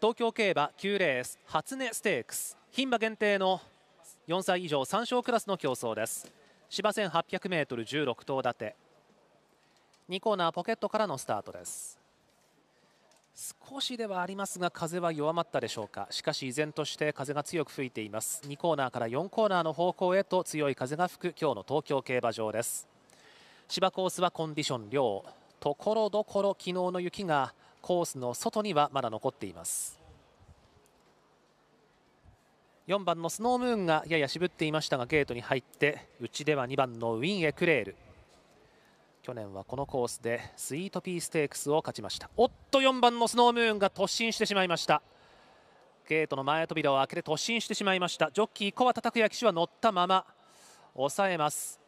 東京競馬9レース初音ステークス牝馬限定の4歳以上3勝クラスの競争です芝 1800m16 頭立て2コーナーポケットからのスタートです少しではありますが風は弱まったでしょうかしかし依然として風が強く吹いています2コーナーから4コーナーの方向へと強い風が吹く今日の東京競馬場です芝コースはコンディション良ところどころ昨日の雪がコースの外にはまだ残っています4番のスノームーンがやや渋っていましたがゲートに入って内では2番のウィン・エクレール去年はこのコースでスイートピーステークスを勝ちましたおっと4番のスノームーンが突進してしまいましたゲートの前扉を開けて突進してしまいましたジョッキー小畑拓也騎手は乗ったまま抑えます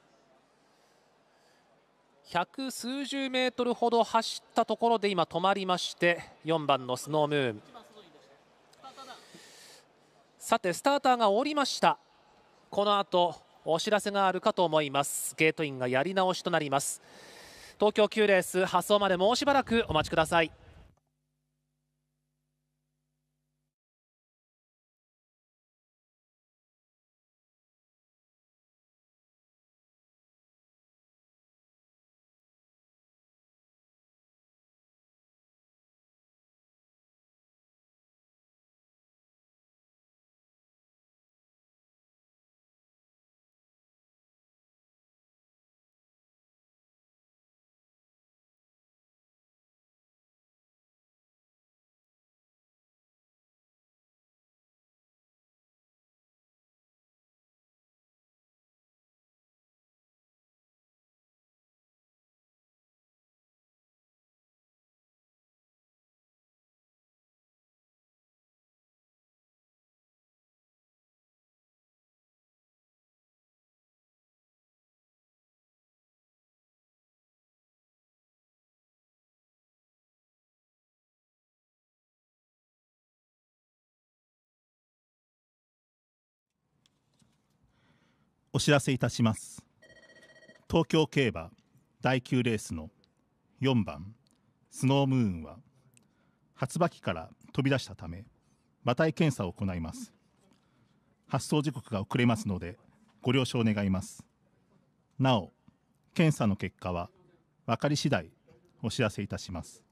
百数十メートルほど走ったところで今止まりまして4番のスノームーンさてスターターが降りましたこの後お知らせがあるかと思いますゲートインがやり直しとなります東京急レース発送までもうしばらくお待ちくださいお知らせいたします東京競馬第9レースの4番スノームーンは発馬機から飛び出したため馬体検査を行います発送時刻が遅れますのでご了承願いますなお検査の結果は分かり次第お知らせいたします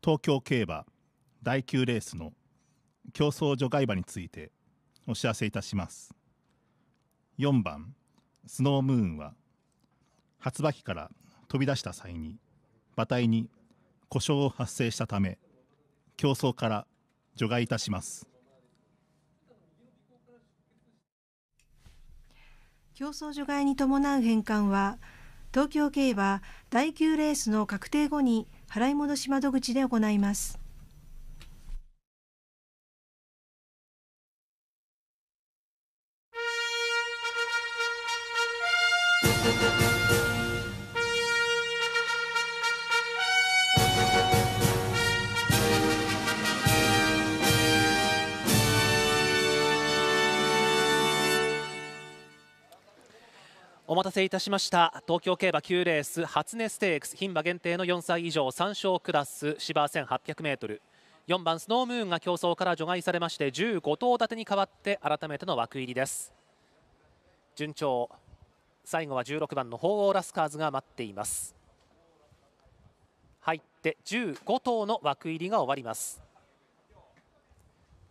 東京競馬第9レースの競争除外馬についてお知らせいたします4番スノームーンは初馬機から飛び出した際に馬体に故障を発生したため競争から除外いたします競争除外に伴う返還は東京競馬第9レースの確定後に払い戻し窓口で行います待たせいたしました東京競馬9レース初音ステークス牝馬限定の4歳以上3勝クラス芝 1800m 4番スノームーンが競争から除外されまして15頭立てに変わって改めての枠入りです順調最後は16番の鳳凰ラスカーズが待っています入って15頭の枠入りが終わります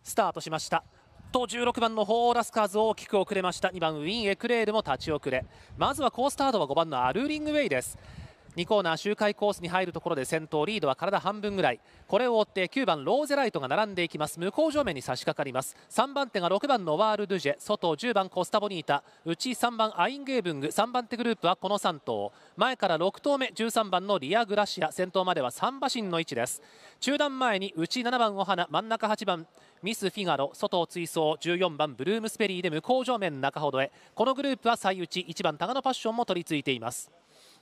スタートしましたと16番のホーラスカーズ大きく遅れました2番ウィン・エクレールも立ち遅れまずはコースタードは5番のアルーリングウェイです2コーナー周回コースに入るところで先頭リードは体半分ぐらいこれを追って9番ローゼライトが並んでいきます向こう上面に差し掛かります3番手が6番のワール・ドゥジェ外10番コスタボニータ内3番アインゲーブング3番手グループはこの3頭前から6頭目13番のリア・グラシア先頭までは3馬身の位置です中段前に内7番お花真ん中8番ミス・フィガロ外を追走14番ブルームスペリーで向こう上面中ほどへこのグループは最内1番高野パッションも取り付いています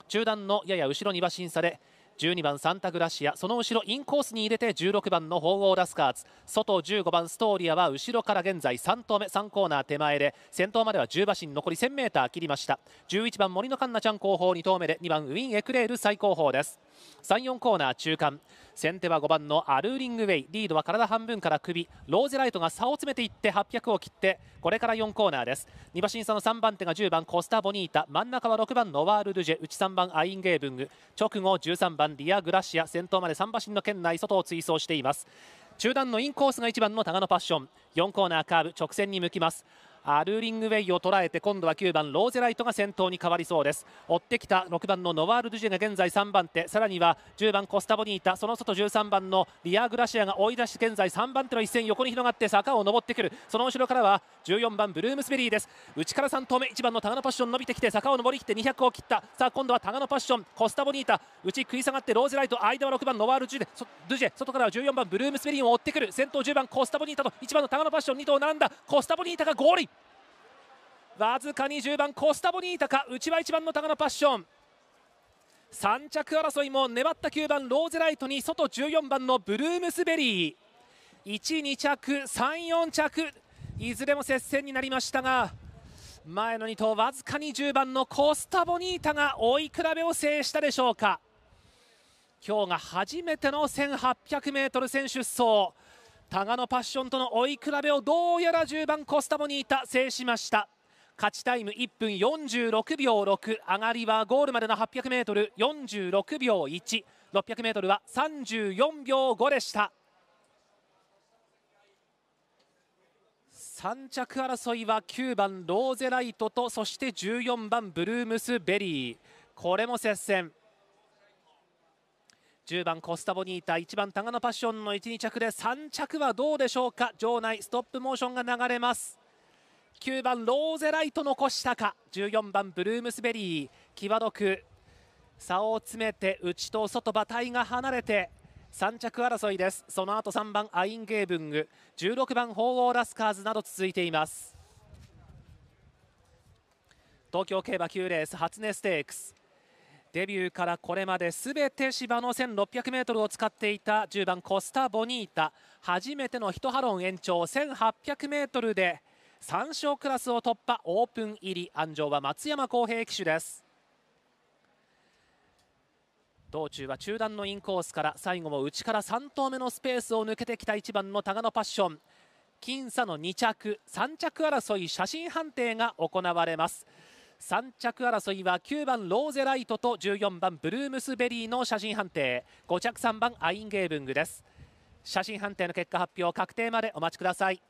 中段のやや後ろに馬身差で12番サンタグラシアその後ろインコースに入れて16番のホー鳳ーラスカーツ外15番ストーリアは後ろから現在3投目3コーナー手前で先頭までは10馬身残り 1000m 切りました11番森の環奈ちゃん後方2投目で2番ウィン・エクレール最後方です34コーナー中間先手は5番のアルーリングウェイリードは体半分から首ローゼライトが差を詰めていって800を切ってこれから4コーナーです2馬身差の3番手が10番コスタ・ボニータ真ん中は6番ノワール・ルジェ内3番アインゲーブング直後13番リア・グラシア先頭まで3馬身の圏内外を追走しています中段のインコースが1番のタガノパッション4コーナーカーブ直線に向きますあルーリングウェイを捉えて今度は9番ローゼライトが先頭に変わりそうです追ってきた6番のノワール・ドゥジェが現在3番手さらには10番コスタボニータその外13番のリア・グラシアが追い出して現在3番手の一線横に広がって坂を上ってくるその後ろからは14番ブルームスベリーです内から3投目1番のタガノパッション伸びてきて坂を上りきって200を切ったさあ今度はタガノパッションコスタボニータ内食い下がってローゼライト間は6番ノワール・ドゥジェ外からは14番ブルームスベリーを追ってくる先頭10番コスタボニータと1番のタガノパッション2頭並んだコスタボニータがゴールわずかに10番コスタボニータか内は1番の高野パッション3着争いも粘った9番ローゼライトに外14番のブルームスベリー12着34着いずれも接戦になりましたが前の2頭わずかに10番のコスタボニータが追い比べを制したでしょうか今日が初めての 1800m 選手走タガノパッションとの追い比べをどうやら10番コスタボニータ制しました勝ちタイム1分46秒6上がりはゴールまでの 800m46 秒 1600m は34秒5でした3着争いは9番ローゼライトとそして14番ブルームスベリーこれも接戦10番コスタボニータ1番タガノパッションの12着で3着はどうでしょうか場内ストップモーションが流れます9番ローゼライト残したか14番ブルームスベリー際どく差を詰めて内と外馬体が離れて3着争いですその後3番アインゲーブング16番鳳凰ラスカーズなど続いています東京競馬9レース初音ステークスデビューからこれまで全て芝の 1600m を使っていた10番コスタ・ボニータ初めての1ハロン延長 1800m で3勝クラスを突破オープン入り安城は松山康平騎手です道中は中段のインコースから最後も内から3投目のスペースを抜けてきた1番の高野パッション僅差の2着3着争い写真判定が行われます3着争いは9番ローゼライトと14番ブルームスベリーの写真判定5着3番アインゲーブングです写真判定の結果発表確定までお待ちください